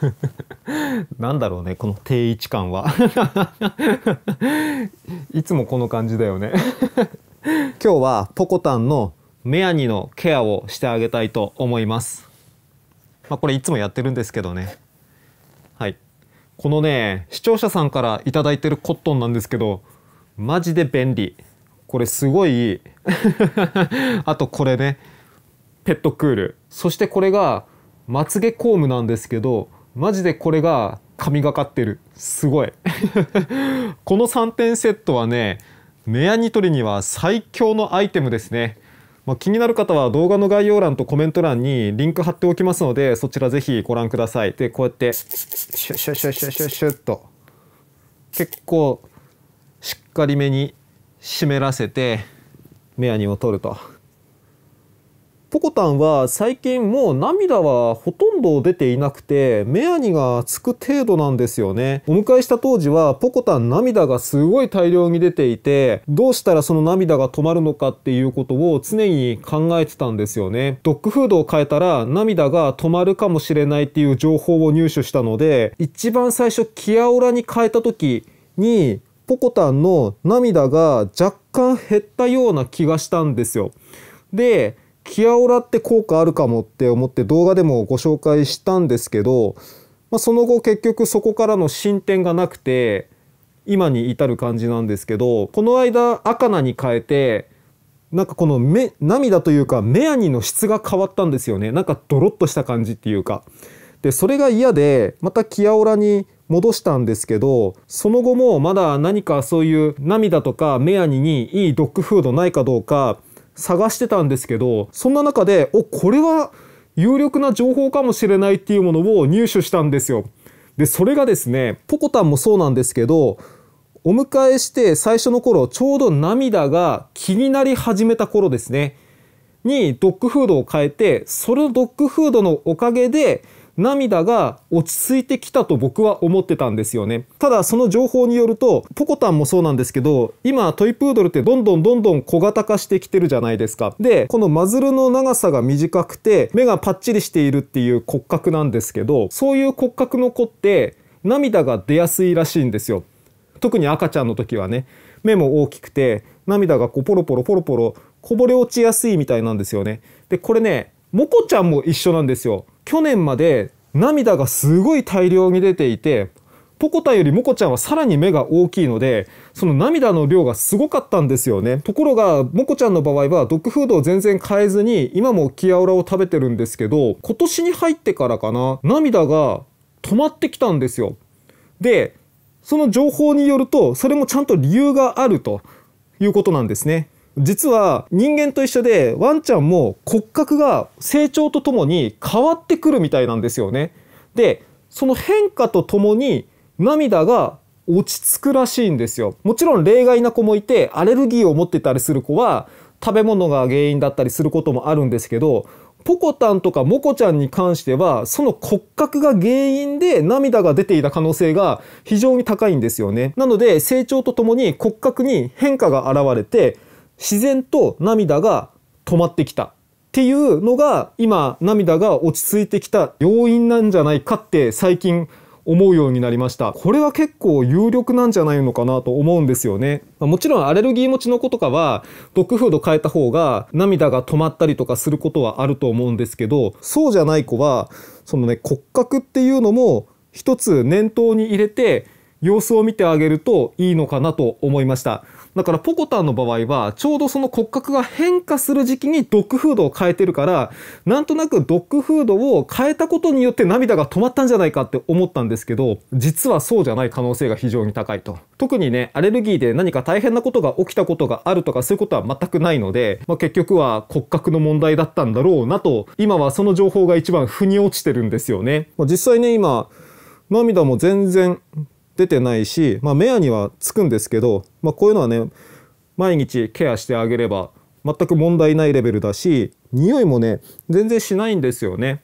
なんだろうねこの定位置感は いつもこの感じだよね 今日はポコタンの目やにのケアをしてあげたいと思いますまあこれいつもやってるんですけどねはいこのね視聴者さんから頂いてるコットンなんですけどマジで便利これすごいあとこれねペットクールそしてこれがまつげコームなんですけどマジでこれが神がかってるすごい この3点セットはねメアニトリには最強のアイテムですね、まあ、気になる方は動画の概要欄とコメント欄にリンク貼っておきますのでそちら是非ご覧くださいでこうやってシュシュシュシュシュシュッと結構しっかりめに湿らせてメアニを取ると。ポコタンは最近もう涙はほとんど出ていなくて、目やにがつく程度なんですよね。お迎えした当時は、ポコタン涙がすごい大量に出ていて、どうしたらその涙が止まるのかっていうことを常に考えてたんですよね。ドッグフードを変えたら涙が止まるかもしれないっていう情報を入手したので、一番最初キアオラに変えた時に、ポコタンの涙が若干減ったような気がしたんですよ。で、キアオラって効果あるかもって思って動画でもご紹介したんですけど、まあ、その後結局そこからの進展がなくて今に至る感じなんですけどこの間赤菜に変えてなんかこの目涙というかメアにの質が変わったんですよねなんかドロッとした感じっていうかでそれが嫌でまたキアオラに戻したんですけどその後もまだ何かそういう涙とか目やににいいドッグフードないかどうか探してたんですけどそんな中でおこれは有力な情報かもしれないっていうものを入手したんですよ。でそれがですねポコタンもそうなんですけどお迎えして最初の頃ちょうど涙が気になり始めた頃ですねにドッグフードを変えてそのドッグフードのおかげで涙が落ち着いてきたと僕は思ってたんですよねただその情報によるとポコタンもそうなんですけど今トイプードルってどんどんどんどん小型化してきてるじゃないですかでこのマズルの長さが短くて目がパッチリしているっていう骨格なんですけどそういう骨格の子って涙が出やすいらしいんですよ特に赤ちゃんの時はね目も大きくて涙がこうポロポロポロポロこぼれ落ちやすいみたいなんですよねでこれねモコちゃんも一緒なんですよ去年まで涙がすごい大量に出ていてポコタよりモコちゃんはさらに目が大きいのでその涙の量がすごかったんですよねところがモコちゃんの場合はドッグフードを全然変えずに今もキアオラを食べてるんですけど今年に入ってからかな涙が止まってきたんですよでその情報によるとそれもちゃんと理由があるということなんですね実は人間と一緒でワンちゃんも骨格が成長とともに変わってくるみたいなんですよね。でその変化とともに涙が落ち着くらしいんですよ。もちろん例外な子もいてアレルギーを持ってたりする子は食べ物が原因だったりすることもあるんですけどポコタンとかモコちゃんに関してはその骨格が原因で涙が出ていた可能性が非常に高いんですよね。なので成長とともに骨格に変化が現れて自然と涙が止まってきたっていうのが今涙が落ち着いてきた要因なんじゃないかって最近思うようになりましたこれは結構有力なんじゃないのかなと思うんですよね、まもちろんアレルギー持ちの子とかはドッグフード変えた方が涙が止まったりとかすることはあると思うんですけどそうじゃない子はそのね骨格っていうのも一つ念頭に入れて様子を見てあげるといいのかなと思いましただからポコタンの場合はちょうどその骨格が変化する時期にドッグフードを変えてるからなんとなくドッグフードを変えたことによって涙が止まったんじゃないかって思ったんですけど実はそうじゃない可能性が非常に高いと特にねアレルギーで何か大変なことが起きたことがあるとかそういうことは全くないので、まあ、結局は骨格の問題だったんだろうなと今はその情報が一番腑に落ちてるんですよね、まあ、実際ね今涙も全然出てないし、まあ、目アにはつくんですけど、まあ、こういうのはね毎日ケアしてあげれば全く問題ないレベルだし匂いもね全然しないんですよね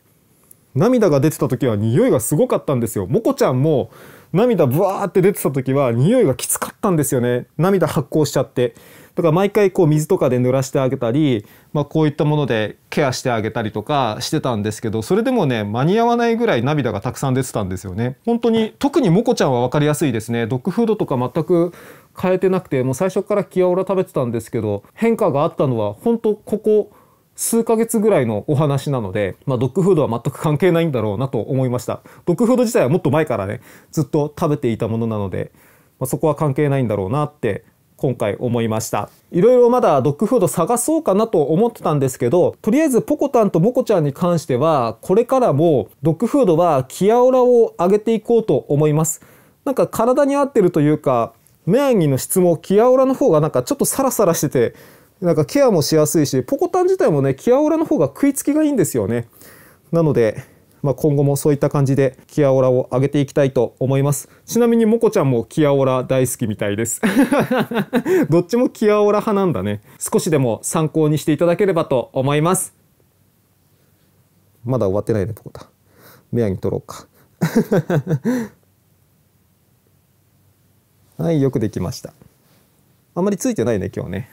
涙が出てた時は匂いがすごかったんですよもこちゃんも涙ブワーって出てた時は匂いがきつかったんですよね涙発酵しちゃってだから毎回こう水とかで濡らしてあげたり、まあ、こういったものでケアしてあげたりとかしてたんですけどそれでもね間に合わないぐらい涙がたくさん出てたんですよね。本当に特にモコちゃんは分かりやすいですねドッグフードとか全く変えてなくてもう最初からキアオラ食べてたんですけど変化があったのは本当ここ数ヶ月ぐらいのお話なので、まあ、ドッグフードは全く関係ないんだろうなと思いましたドッグフード自体はもっと前からねずっと食べていたものなので、まあ、そこは関係ないんだろうなって今回思いましたいろいろまだドッグフード探そうかなと思ってたんですけどとりあえずポコタンとモコちゃんに関してはこれからもドッグフードはキアオラを上げていこうと思いますなんか体に合ってるというかメアギの質もキアオラの方がなんかちょっとサラサラしててなんかケアもしやすいしポコタン自体もねキアオラの方が食いつきがいいんですよねなのでまあ、今後もそういった感じでキアオラを上げていきたいと思いますちなみにもこちゃんもキアオラ大好きみたいです どっちもキアオラ派なんだね少しでも参考にしていただければと思いますまだ終わってないねポコタ目に取ろうか はいよくできましたあんまりついてないね今日ね